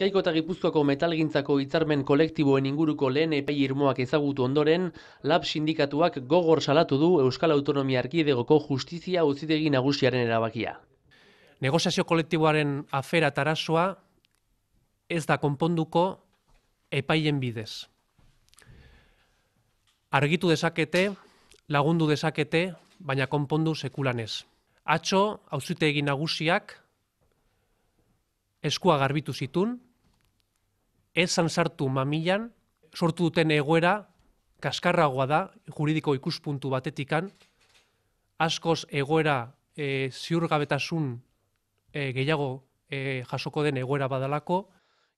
Bizkaiko eta Gipuzkoako metalgintzako hitzarmen kolektiboen inguruko lehen epai irmoak ezagutu ondoren, lab sindikatuak gogor salatu du Euskal Autonomia Arkidegoko justizia uzitegi nagusiaren erabakia. Negoziazio kolektiboaren afera tarasua ez da konponduko epaien bidez. Argitu dezakete, lagundu dezakete, baina konpondu sekulanez. Atxo, hauzute egin nagusiak, eskua garbitu zitun, ezan sartu mamilan, sortu duten egoera, kaskarragoa da, juridiko ikuspuntu batetikan, askoz egoera e, ziurgabetasun e, gehiago e, jasoko den egoera badalako,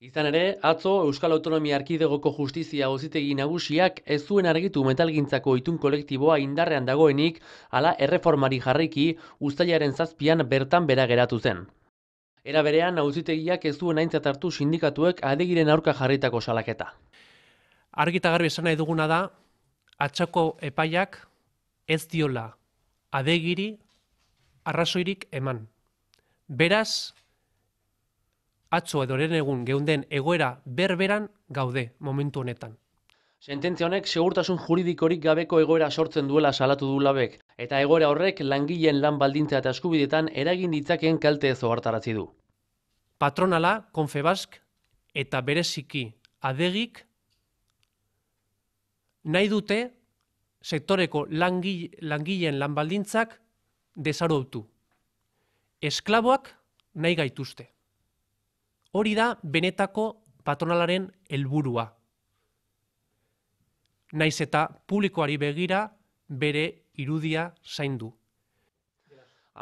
Izan ere, atzo Euskal Autonomia Arkidegoko Justizia Auzitegi Nagusiak ez zuen argitu metalgintzako itun kolektiboa indarrean dagoenik, ala erreformari jarriki, ustailaren zazpian bertan bera geratu zen. Era berean, nauzitegiak ez duen aintzat hartu sindikatuek adegiren aurka jarritako salaketa. Argita garbi esan nahi duguna da, atxako epaiak ez diola adegiri arrazoirik eman. Beraz, atzo edo egun geunden egoera berberan gaude momentu honetan. Sententzia honek segurtasun juridikorik gabeko egoera sortzen duela salatu du labek, eta egoera horrek langileen lan baldintza eta eskubidetan eragin ditzakeen kalte ez du patronala, konfebask, eta bereziki adegik, nahi dute sektoreko langileen lanbaldintzak desarotu. Esklaboak nahi gaituzte. Hori da benetako patronalaren helburua. Naiz eta publikoari begira bere irudia zaindu.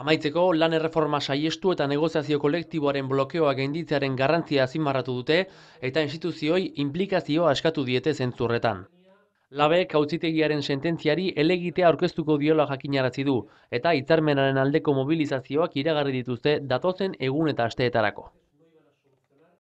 Amaitzeko, lan erreforma saiestu eta negoziazio kolektiboaren blokeoa gainditzearen garrantzia azimarratu dute eta instituzioi implikazioa askatu diete zentzurretan. Labe, kautzitegiaren sententziari elegitea aurkeztuko diola jakinarazi du eta hitzarmenaren aldeko mobilizazioak iragarri dituzte datozen egun eta asteetarako.